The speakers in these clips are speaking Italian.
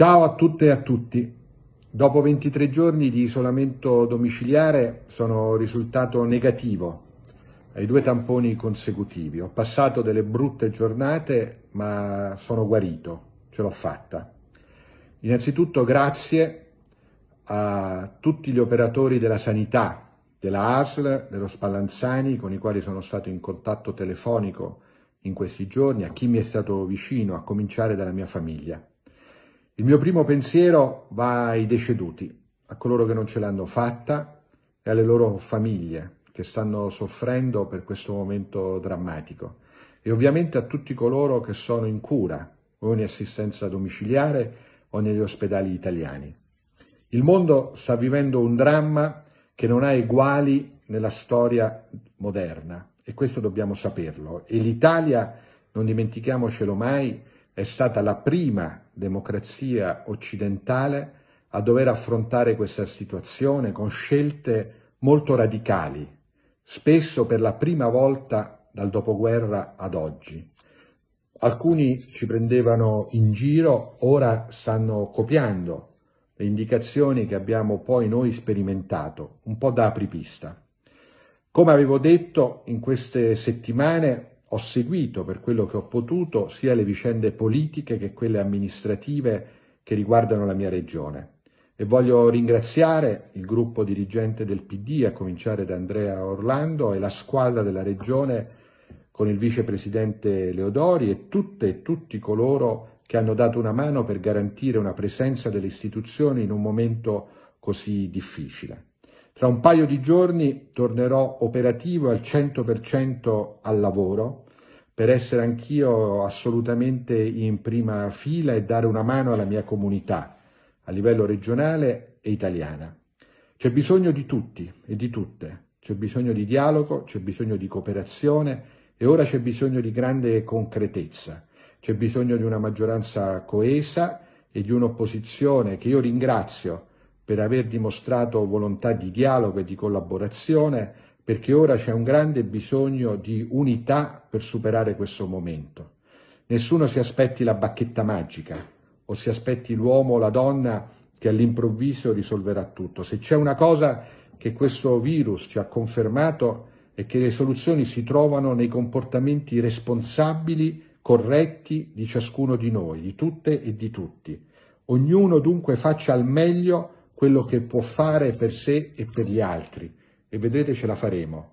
Ciao a tutte e a tutti. Dopo 23 giorni di isolamento domiciliare sono risultato negativo ai due tamponi consecutivi. Ho passato delle brutte giornate, ma sono guarito, ce l'ho fatta. Innanzitutto grazie a tutti gli operatori della sanità, della ASL, dello Spallanzani, con i quali sono stato in contatto telefonico in questi giorni, a chi mi è stato vicino, a cominciare dalla mia famiglia. Il mio primo pensiero va ai deceduti, a coloro che non ce l'hanno fatta e alle loro famiglie che stanno soffrendo per questo momento drammatico e ovviamente a tutti coloro che sono in cura o in assistenza domiciliare o negli ospedali italiani. Il mondo sta vivendo un dramma che non ha eguali nella storia moderna e questo dobbiamo saperlo e l'Italia, non dimentichiamocelo mai, è stata la prima democrazia occidentale a dover affrontare questa situazione con scelte molto radicali, spesso per la prima volta dal dopoguerra ad oggi. Alcuni ci prendevano in giro, ora stanno copiando le indicazioni che abbiamo poi noi sperimentato, un po' da apripista. Come avevo detto, in queste settimane ho seguito per quello che ho potuto sia le vicende politiche che quelle amministrative che riguardano la mia regione. E voglio ringraziare il gruppo dirigente del PD, a cominciare da Andrea Orlando, e la squadra della regione con il vicepresidente Leodori e tutte e tutti coloro che hanno dato una mano per garantire una presenza delle istituzioni in un momento così difficile. Tra un paio di giorni tornerò operativo al 100% al lavoro per essere anch'io assolutamente in prima fila e dare una mano alla mia comunità a livello regionale e italiana. C'è bisogno di tutti e di tutte, c'è bisogno di dialogo, c'è bisogno di cooperazione e ora c'è bisogno di grande concretezza, c'è bisogno di una maggioranza coesa e di un'opposizione che io ringrazio per aver dimostrato volontà di dialogo e di collaborazione, perché ora c'è un grande bisogno di unità per superare questo momento. Nessuno si aspetti la bacchetta magica o si aspetti l'uomo o la donna che all'improvviso risolverà tutto. Se c'è una cosa che questo virus ci ha confermato è che le soluzioni si trovano nei comportamenti responsabili, corretti di ciascuno di noi, di tutte e di tutti. Ognuno dunque faccia al meglio quello che può fare per sé e per gli altri e vedrete ce la faremo.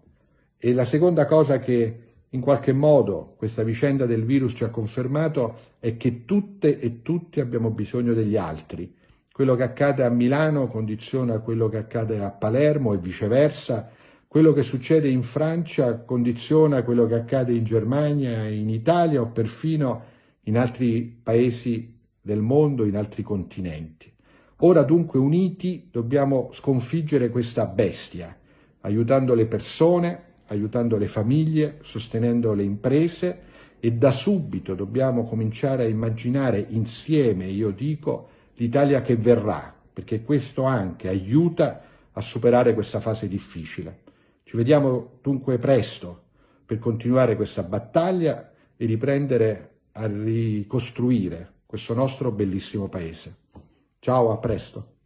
E la seconda cosa che in qualche modo questa vicenda del virus ci ha confermato è che tutte e tutti abbiamo bisogno degli altri. Quello che accade a Milano condiziona quello che accade a Palermo e viceversa, quello che succede in Francia condiziona quello che accade in Germania, in Italia o perfino in altri paesi del mondo, in altri continenti. Ora dunque uniti dobbiamo sconfiggere questa bestia, aiutando le persone, aiutando le famiglie, sostenendo le imprese e da subito dobbiamo cominciare a immaginare insieme, io dico, l'Italia che verrà, perché questo anche aiuta a superare questa fase difficile. Ci vediamo dunque presto per continuare questa battaglia e riprendere a ricostruire questo nostro bellissimo paese. Ciao, a presto.